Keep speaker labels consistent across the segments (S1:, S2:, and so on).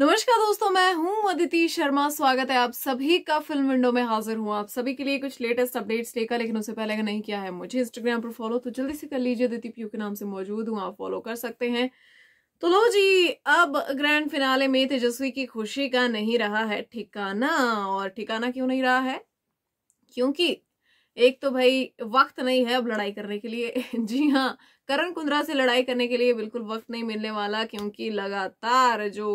S1: नमस्कार दोस्तों मैं हूं अदिति शर्मा स्वागत है आप सभी का फिल्म विंडो में हाजिर हूं आप सभी के लिए कुछ लेटेस्ट अपडेट्स लेकर लेकिन उससे पहले अगर नहीं किया है मुझे इंस्टाग्राम पर फॉलो तो जल्दी से कर लीजिए अदिति पीयू के नाम से मौजूद हूं आप फॉलो कर सकते हैं तो लो जी अब ग्रैंड फिनाले में तेजस्वी की खुशी का नहीं रहा है ठिकाना और ठिकाना क्यों नहीं रहा है क्योंकि एक तो भाई वक्त नहीं है अब लड़ाई करने के लिए जी हाँ करण कुंद्रा से लड़ाई करने के लिए बिल्कुल वक्त नहीं मिलने वाला क्योंकि लगातार जो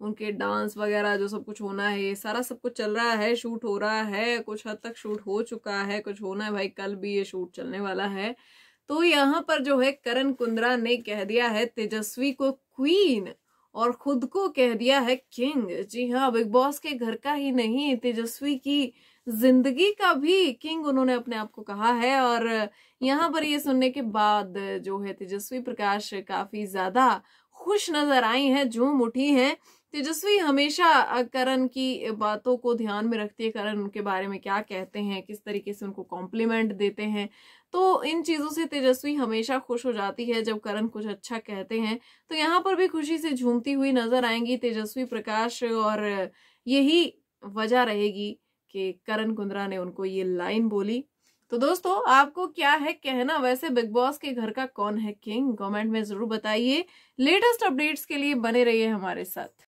S1: उनके डांस वगैरह जो सब कुछ होना है ये सारा सब कुछ चल रहा है शूट हो रहा है कुछ हद तक शूट हो चुका है कुछ होना है भाई कल भी ये शूट चलने वाला है तो यहाँ पर जो है करण कुंद्रा ने कह दिया है तेजस्वी को क्वीन और खुद को कह दिया है किंग जी हाँ बिग बॉस के घर का ही नहीं तेजस्वी की जिंदगी का भी किंग उन्होंने अपने आप को कहा है और यहाँ पर ये सुनने के बाद जो है तेजस्वी प्रकाश काफी ज्यादा खुश नजर आई हैं झूम उठी हैं तेजस्वी हमेशा करण की बातों को ध्यान में रखती है करण उनके बारे में क्या कहते हैं किस तरीके से उनको कॉम्प्लीमेंट देते हैं तो इन चीज़ों से तेजस्वी हमेशा खुश हो जाती है जब करण कुछ अच्छा कहते हैं तो यहाँ पर भी खुशी से झूमती हुई नजर आएंगी तेजस्वी प्रकाश और यही वजह रहेगी कि करण कुंद्रा ने उनको ये लाइन बोली तो दोस्तों आपको क्या है कहना वैसे बिग बॉस के घर का कौन है किंग कमेंट में जरूर बताइए लेटेस्ट अपडेट्स के लिए बने रहिए हमारे साथ